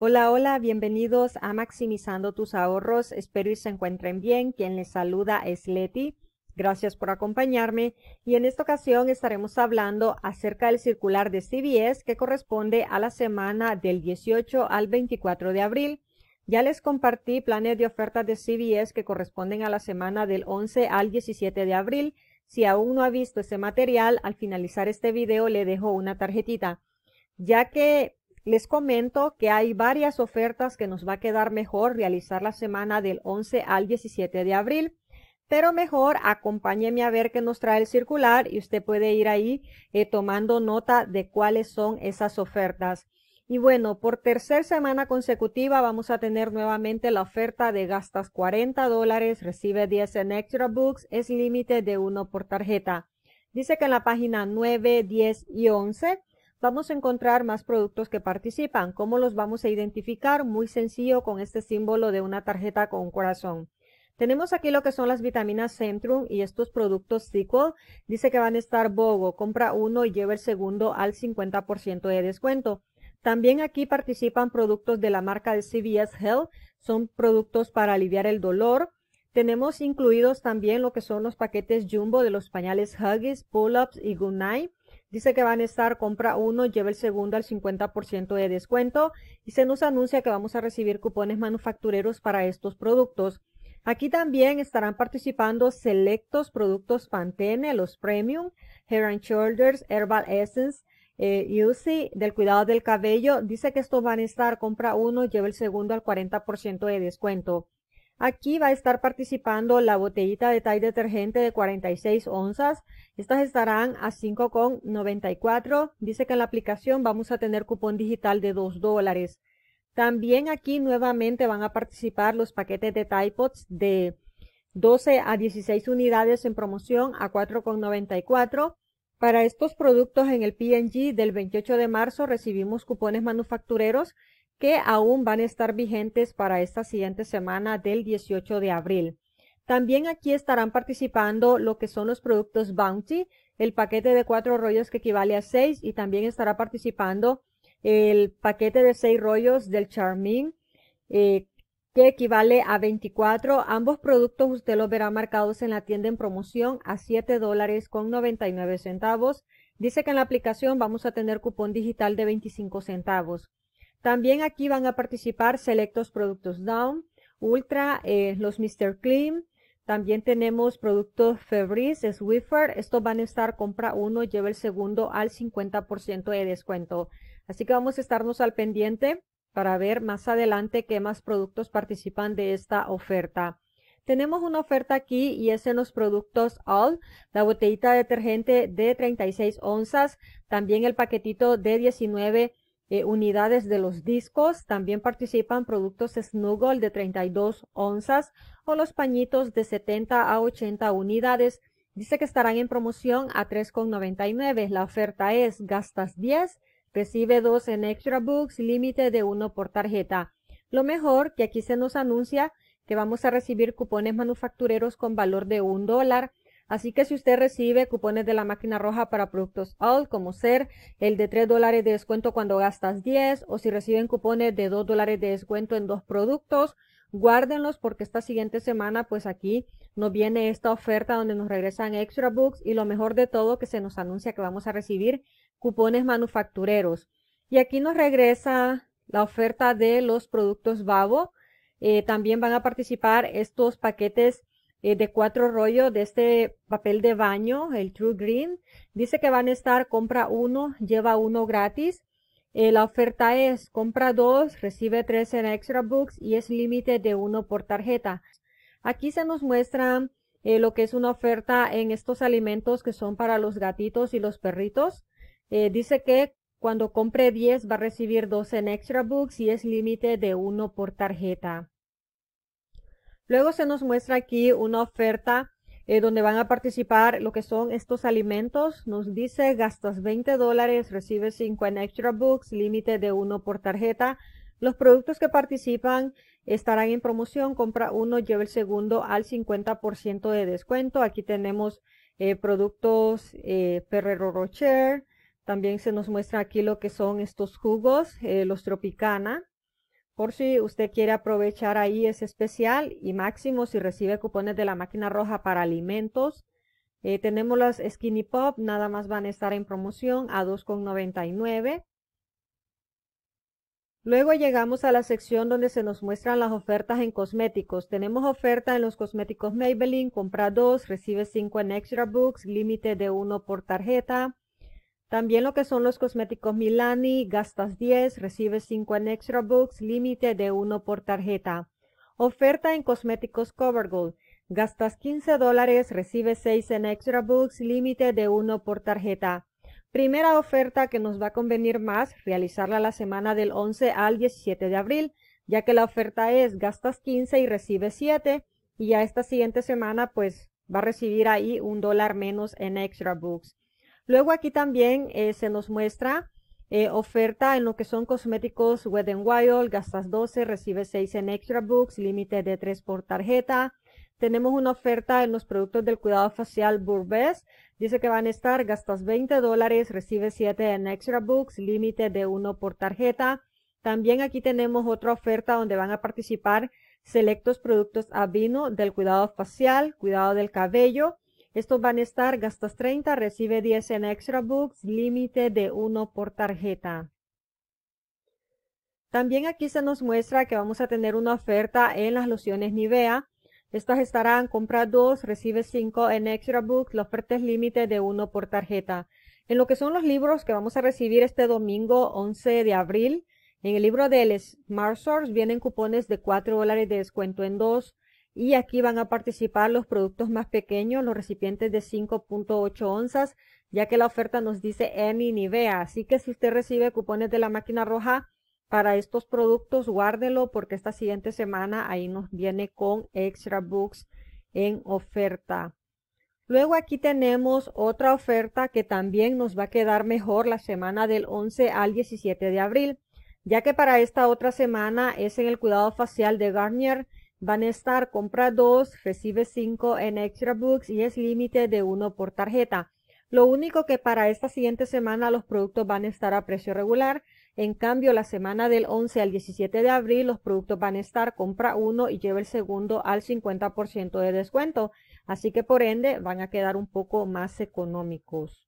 Hola, hola, bienvenidos a Maximizando tus ahorros. Espero y se encuentren bien. Quien les saluda es Leti. Gracias por acompañarme y en esta ocasión estaremos hablando acerca del circular de CBS que corresponde a la semana del 18 al 24 de abril. Ya les compartí planes de ofertas de CBS que corresponden a la semana del 11 al 17 de abril. Si aún no ha visto ese material, al finalizar este video le dejo una tarjetita. Ya que les comento que hay varias ofertas que nos va a quedar mejor realizar la semana del 11 al 17 de abril pero mejor acompáñeme a ver qué nos trae el circular y usted puede ir ahí eh, tomando nota de cuáles son esas ofertas. Y bueno, por tercera semana consecutiva vamos a tener nuevamente la oferta de gastas 40 dólares, recibe 10 en extra books, es límite de uno por tarjeta. Dice que en la página 9, 10 y 11 vamos a encontrar más productos que participan. ¿Cómo los vamos a identificar? Muy sencillo con este símbolo de una tarjeta con un corazón. Tenemos aquí lo que son las vitaminas Centrum y estos productos SQL. Dice que van a estar BOGO. Compra uno y lleva el segundo al 50% de descuento. También aquí participan productos de la marca de CVS Health. Son productos para aliviar el dolor. Tenemos incluidos también lo que son los paquetes Jumbo de los pañales Huggies, Pull-Ups y Goodnight. Dice que van a estar, compra uno, lleva el segundo al 50% de descuento y se nos anuncia que vamos a recibir cupones manufactureros para estos productos. Aquí también estarán participando selectos productos Pantene, los Premium, Hair and Shoulders, Herbal Essence, eh, UC, del cuidado del cabello. Dice que estos van a estar, compra uno, lleva el segundo al 40% de descuento. Aquí va a estar participando la botellita de Tide detergente de 46 onzas. Estas estarán a 5,94. Dice que en la aplicación vamos a tener cupón digital de 2 dólares. También aquí nuevamente van a participar los paquetes de Pods de 12 a 16 unidades en promoción a 4,94. Para estos productos en el P&G del 28 de marzo recibimos cupones manufactureros que aún van a estar vigentes para esta siguiente semana del 18 de abril. También aquí estarán participando lo que son los productos Bounty, el paquete de cuatro rollos que equivale a seis y también estará participando el paquete de seis rollos del Charmin eh, que equivale a 24. Ambos productos usted los verá marcados en la tienda en promoción a 7 dólares con 99 centavos. Dice que en la aplicación vamos a tener cupón digital de 25 centavos. También aquí van a participar selectos productos Down, Ultra, eh, los Mr. Clean. También tenemos productos Febreze, Swiffer. Estos van a estar compra uno, lleva el segundo al 50% de descuento. Así que vamos a estarnos al pendiente para ver más adelante qué más productos participan de esta oferta. Tenemos una oferta aquí y es en los productos All, la botellita de detergente de 36 onzas, también el paquetito de 19 eh, unidades de los discos. También participan productos Snuggle de 32 onzas o los pañitos de 70 a 80 unidades. Dice que estarán en promoción a 3,99. La oferta es gastas 10, recibe 2 en extra books, límite de 1 por tarjeta. Lo mejor que aquí se nos anuncia que vamos a recibir cupones manufactureros con valor de 1 dólar Así que si usted recibe cupones de la máquina roja para productos All, como ser el de 3 dólares de descuento cuando gastas 10, o si reciben cupones de 2 dólares de descuento en dos productos, guárdenlos porque esta siguiente semana, pues aquí nos viene esta oferta donde nos regresan extra books y lo mejor de todo que se nos anuncia que vamos a recibir cupones manufactureros. Y aquí nos regresa la oferta de los productos babo eh, también van a participar estos paquetes eh, de cuatro rollos de este papel de baño, el True Green. Dice que van a estar, compra uno, lleva uno gratis. Eh, la oferta es, compra dos, recibe tres en Extra Books y es límite de uno por tarjeta. Aquí se nos muestra eh, lo que es una oferta en estos alimentos que son para los gatitos y los perritos. dice que cuando compre 10 va a recibir dos en Extra Books y es límite de uno por tarjeta. Luego se nos muestra aquí una oferta eh, donde van a participar lo que son estos alimentos. Nos dice gastas 20 dólares, recibes 5 extra books, límite de uno por tarjeta. Los productos que participan estarán en promoción. Compra uno, lleva el segundo al 50% de descuento. Aquí tenemos eh, productos Perrero eh, Ferrero Rocher. También se nos muestra aquí lo que son estos jugos, los Tropicana por si usted quiere aprovechar ahí ese especial y máximo si recibe cupones de la máquina roja para alimentos. Eh, tenemos las Skinny Pop, nada más van a estar en promoción a 2,99. Luego llegamos a la sección donde se nos muestran las ofertas en cosméticos. Tenemos oferta en los cosméticos Maybelline, compra 2, recibe 5 en Extra Books, límite de 1 por tarjeta. También lo que son los cosméticos Milani, gastas 10, recibes 5 en Extra Books, límite de 1 por tarjeta. Oferta en cosméticos CoverGold. Gastas 15 dólares, recibes 6 en Extra Books, límite de 1 por tarjeta. Primera oferta que nos va a convenir más realizarla la semana del 11 al 17 de abril, ya que la oferta es gastas 15 y recibes 7 y ya esta siguiente semana pues va a recibir ahí un dólar menos en Extra Books. Luego aquí también eh, se nos muestra eh, oferta en lo que son cosméticos Wet n Wild, gastas 12, recibe 6 en Extra Books, límite de 3 por tarjeta. Tenemos una oferta en los productos del cuidado facial Burbes. Dice que van a estar, gastas 20 dólares, recibe 7 en Extra Books, límite de 1 por tarjeta. También aquí tenemos otra oferta donde van a participar selectos productos a vino del cuidado facial, cuidado del cabello estos van a estar gastas 30, recibe 10 en extra books, límite de 1 por tarjeta. También aquí se nos muestra que vamos a tener una oferta en las lociones Nivea. Estas estarán compra 2, recibe 5 en extra books, la oferta es límite de 1 por tarjeta. En lo que son los libros que vamos a recibir este domingo 11 de abril, en el libro del Smart Source vienen cupones de 4 dólares de descuento en 2, y aquí van a participar los productos más pequeños, los recipientes de 5.8 onzas, ya que la oferta nos dice ni Nivea. Así que si usted recibe cupones de la máquina roja para estos productos, guárdelo porque esta siguiente semana ahí nos viene con extra books en oferta. Luego aquí tenemos otra oferta que también nos va a quedar mejor la semana del 11 al 17 de abril, ya que para esta otra semana es en el cuidado facial de Garnier van a estar compra 2, recibe 5 en Extra Books y es límite de 1 por tarjeta. Lo único que para esta siguiente semana los productos van a estar a precio regular. En cambio, la semana del 11 al 17 de abril los productos van a estar compra 1 y lleva el segundo al 50% de descuento. Así que por ende van a quedar un poco más económicos.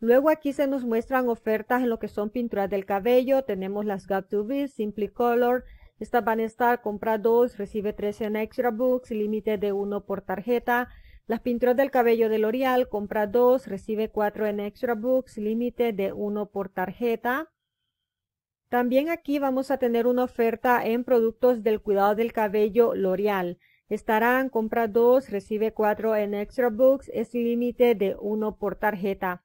Luego aquí se nos muestran ofertas en lo que son pinturas del cabello. Tenemos las Gap 2 Be, Simply Color, a estar, compra dos, recibe tres en Extra Books, límite de uno por tarjeta. Las pinturas del cabello de L'Oreal, compra dos, recibe cuatro en Extra Books, límite de uno por tarjeta. También aquí vamos a tener una oferta en productos del cuidado del cabello L'Oreal. Estarán compra dos, recibe cuatro en Extra Books, es límite de uno por tarjeta.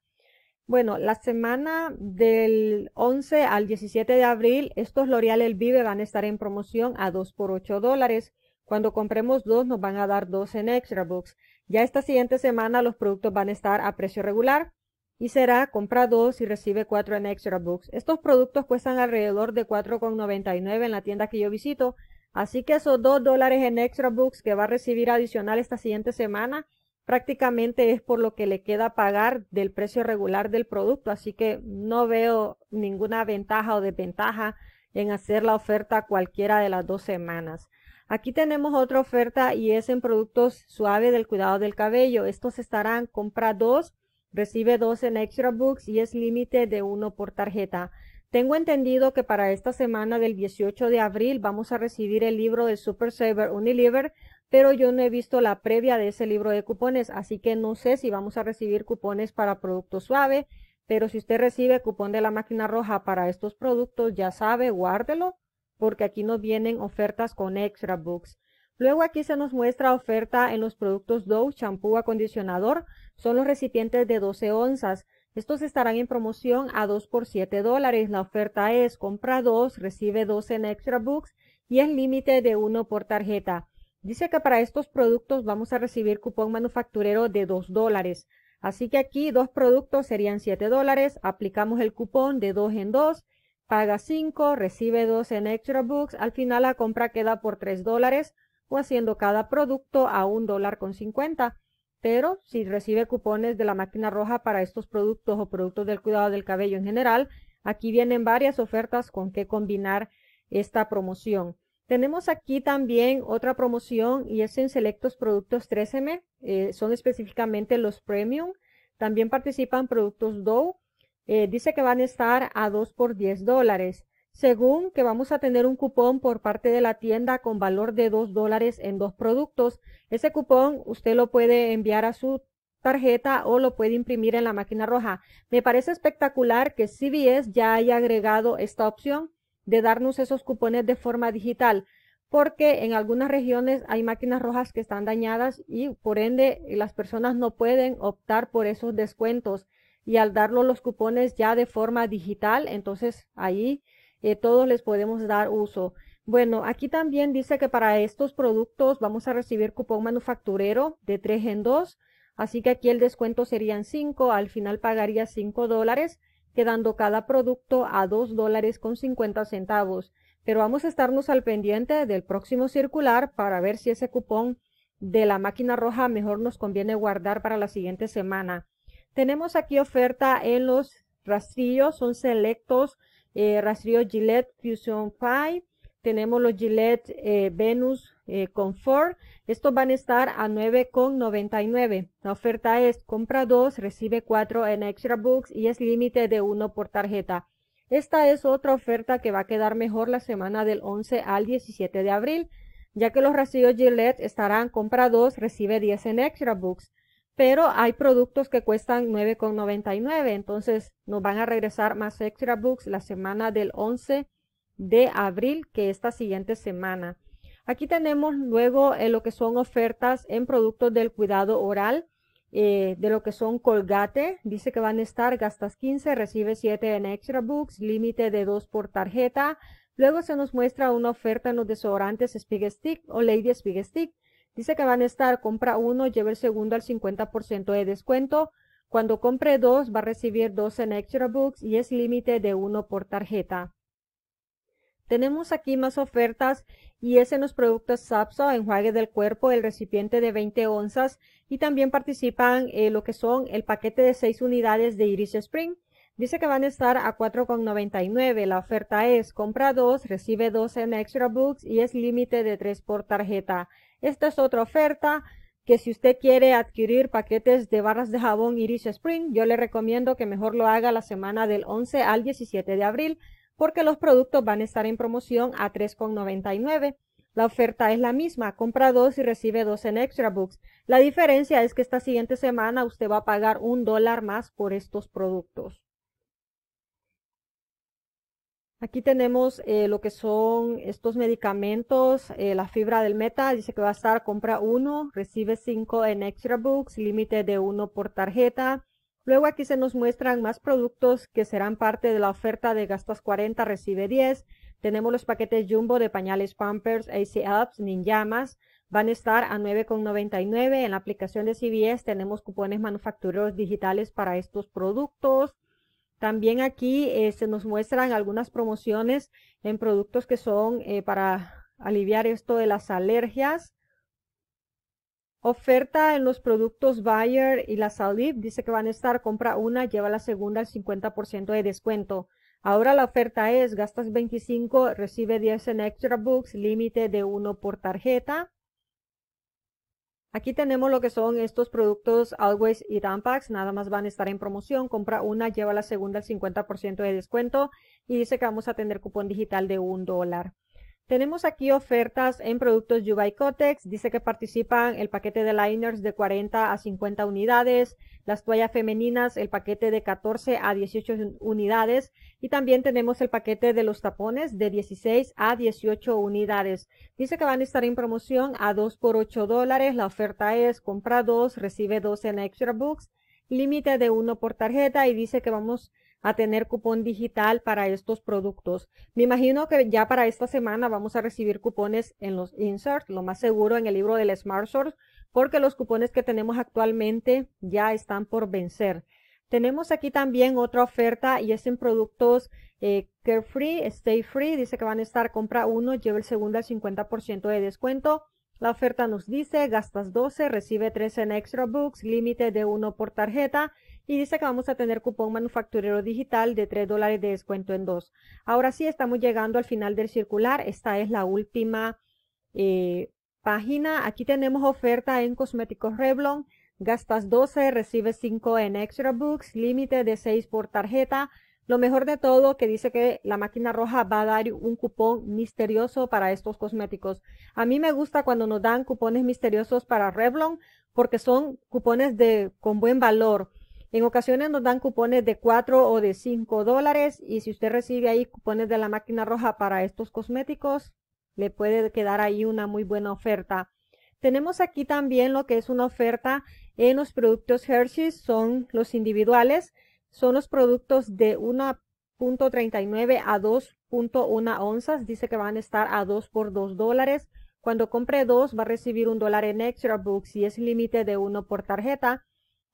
Bueno, la semana del 11 al 17 de abril, estos L'Oreal El Vive van a estar en promoción a 2 por 8 dólares. Cuando compremos dos, nos van a dar dos en Extra Books. Ya esta siguiente semana los productos van a estar a precio regular y será compra dos y recibe cuatro en Extra Books. Estos productos cuestan alrededor de 4,99 en la tienda que yo visito. Así que esos 2 dólares en Extra Books que va a recibir adicional esta siguiente semana prácticamente es por lo que le queda pagar del precio regular del producto, así que no veo ninguna ventaja o desventaja en hacer la oferta cualquiera de las dos semanas. Aquí tenemos otra oferta y es en productos suaves del cuidado del cabello. Estos estarán compra dos, recibe dos en Extra Books y es límite de uno por tarjeta. Tengo entendido que para esta semana del 18 de abril vamos a recibir el libro de Super Saver Unilever pero yo no he visto la previa de ese libro de cupones, así que no sé si vamos a recibir cupones para productos suave, pero si usted recibe cupón de la máquina roja para estos productos, ya sabe, guárdelo, porque aquí nos vienen ofertas con extra books. Luego aquí se nos muestra oferta en los productos Dow, champú, acondicionador, son los recipientes de 12 onzas. Estos estarán en promoción a 2 por 7 dólares. La oferta es compra 2, recibe 2 en extra books y el límite de 1 por tarjeta. Dice que para estos productos vamos a recibir cupón manufacturero de 2 dólares. Así que aquí dos productos serían 7 dólares. Aplicamos el cupón de 2 en 2. Paga 5, recibe 2 en Extra Books. Al final la compra queda por 3 dólares o haciendo cada producto a 1 dólar con 50. Pero si recibe cupones de la máquina roja para estos productos o productos del cuidado del cabello en general, aquí vienen varias ofertas con que combinar esta promoción. Tenemos aquí también otra promoción y es en selectos productos 3 m eh, son específicamente los premium. También participan productos Dow, eh, dice que van a estar a 2 por 10 dólares. Según que vamos a tener un cupón por parte de la tienda con valor de 2 dólares en dos productos. Ese cupón usted lo puede enviar a su tarjeta o lo puede imprimir en la máquina roja. Me parece espectacular que CBS ya haya agregado esta opción de darnos esos cupones de forma digital, porque en algunas regiones hay máquinas rojas que están dañadas y por ende las personas no pueden optar por esos descuentos. Y al darlo los cupones ya de forma digital, entonces ahí eh, todos les podemos dar uso. Bueno, aquí también dice que para estos productos vamos a recibir cupón manufacturero de 3 en 2. Así que aquí el descuento serían 5, al final pagaría 5 dólares quedando cada producto a dos dólares con cincuenta centavos. Pero vamos a estarnos al pendiente del próximo circular para ver si ese cupón de la máquina roja mejor nos conviene guardar para la siguiente semana. Tenemos aquí oferta en los rastrillos, son selectos, eh, rastrillo Gillette Fusion 5, tenemos los Gillette eh, Venus eh, con confort, estos van a estar a 9,99. La oferta es compra 2, recibe 4 en Extra Books y es límite de 1 por tarjeta. Esta es otra oferta que va a quedar mejor la semana del 11 al 17 de abril, ya que los rastrillos Gillette estarán compra 2, recibe 10 en Extra Books. Pero hay productos que cuestan 9,99, entonces nos van a regresar más Extra Books la semana del 11 de abril que esta siguiente semana. Aquí tenemos luego eh, lo que son ofertas en productos del cuidado oral, eh, de lo que son Colgate, dice que van a estar gastas 15, recibe 7 en Extra Books, límite de 2 por tarjeta. Luego se nos muestra una oferta en los desodorantes Spig Stick o Lady Spig Stick. Dice que van a estar, compra uno, lleva el segundo al 50% de descuento. Cuando compre dos, va a recibir dos en Extra Books y es límite de uno por tarjeta. Tenemos aquí más ofertas y es en los productos Sapso, enjuague del cuerpo, el recipiente de 20 onzas y también participan eh, lo que son el paquete de 6 unidades de Iris Spring. Dice que van a estar a 4,99. La oferta es compra 2, recibe 2 en Extra Books y es límite de 3 por tarjeta. Esta es otra oferta que si usted quiere adquirir paquetes de barras de jabón Iris Spring, yo le recomiendo que mejor lo haga la semana del 11 al 17 de abril porque los productos van a estar en promoción a 3,99. La oferta es la misma, compra dos y recibe dos en Extra Books. La diferencia es que esta siguiente semana usted va a pagar un dólar más por estos productos. Aquí tenemos eh, lo que son estos medicamentos, eh, la fibra del meta, dice que va a estar compra uno, recibe cinco en Extra Books, límite de uno por tarjeta. Luego aquí se nos muestran más productos que serán parte de la oferta de gastas 40, recibe 10. Tenemos los paquetes Jumbo de pañales Pampers, AC Apps, Ninjamas. Van a estar a 9,99. En la aplicación de CBS tenemos cupones manufactureros digitales para estos productos. También aquí eh, se nos muestran algunas promociones en productos que son eh, para aliviar esto de las alergias. Oferta en los productos Bayer y la Salib dice que van a estar, compra una, lleva la segunda al 50% de descuento. Ahora la oferta es, gastas 25, recibe 10 en Extra Books, límite de 1 por tarjeta. Aquí tenemos lo que son estos productos Always y Tampax, nada más van a estar en promoción, compra una, lleva la segunda al 50% de descuento y dice que vamos a tener cupón digital de un dólar. Tenemos aquí ofertas en productos Yubai Dice que participan el paquete de liners de 40 a 50 unidades, las toallas femeninas, el paquete de 14 a 18 unidades y también tenemos el paquete de los tapones de 16 a 18 unidades. Dice que van a estar en promoción a 2 por 8 dólares. La oferta es compra 2, recibe 2 en Extra Books, límite de 1 por tarjeta y dice que vamos a tener cupón digital para estos productos. Me imagino que ya para esta semana vamos a recibir cupones en los inserts, lo más seguro en el libro del Smart Source, porque los cupones que tenemos actualmente ya están por vencer. Tenemos aquí también otra oferta y es en productos eh, Carefree, Stay Free. Dice que van a estar compra uno, lleva el segundo al 50% de descuento. La oferta nos dice gastas 12, recibe 13 en extra books, límite de uno por tarjeta y dice que vamos a tener cupón manufacturero digital de 3 dólares de descuento en dos. Ahora sí, estamos llegando al final del circular. Esta es la última eh, página. Aquí tenemos oferta en cosméticos Revlon. Gastas 12, recibes 5 en Extra Books, límite de 6 por tarjeta. Lo mejor de todo que dice que la máquina roja va a dar un cupón misterioso para estos cosméticos. A mí me gusta cuando nos dan cupones misteriosos para Revlon porque son cupones de, con buen valor. En ocasiones nos dan cupones de 4 o de 5 dólares y si usted recibe ahí cupones de la máquina roja para estos cosméticos, le puede quedar ahí una muy buena oferta. Tenemos aquí también lo que es una oferta en los productos Hershey's, son los individuales, son los productos de 1.39 a 2.1 onzas, dice que van a estar a 2 por 2 dólares. Cuando compre 2 va a recibir un dólar en extra books y es límite de 1 por tarjeta.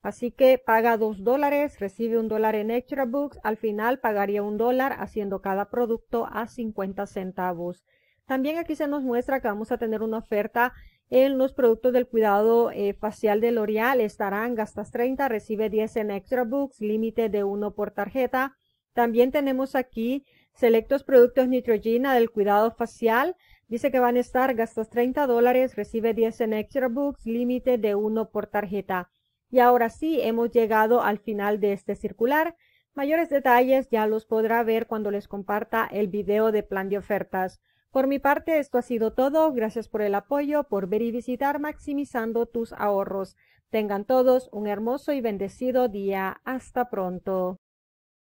Así que paga dos dólares, recibe un dólar en extra books, al final pagaría un dólar haciendo cada producto a 50 centavos. También aquí se nos muestra que vamos a tener una oferta en los productos del cuidado eh, facial de L'Oreal. Estarán gastas 30, recibe 10 en extra books, límite de uno por tarjeta. También tenemos aquí selectos productos Nitrogena del cuidado facial. Dice que van a estar gastas 30 dólares, recibe 10 en extra books, límite de uno por tarjeta. Y ahora sí, hemos llegado al final de este circular. Mayores detalles ya los podrá ver cuando les comparta el video de plan de ofertas. Por mi parte, esto ha sido todo. Gracias por el apoyo, por ver y visitar Maximizando tus ahorros. Tengan todos un hermoso y bendecido día. Hasta pronto.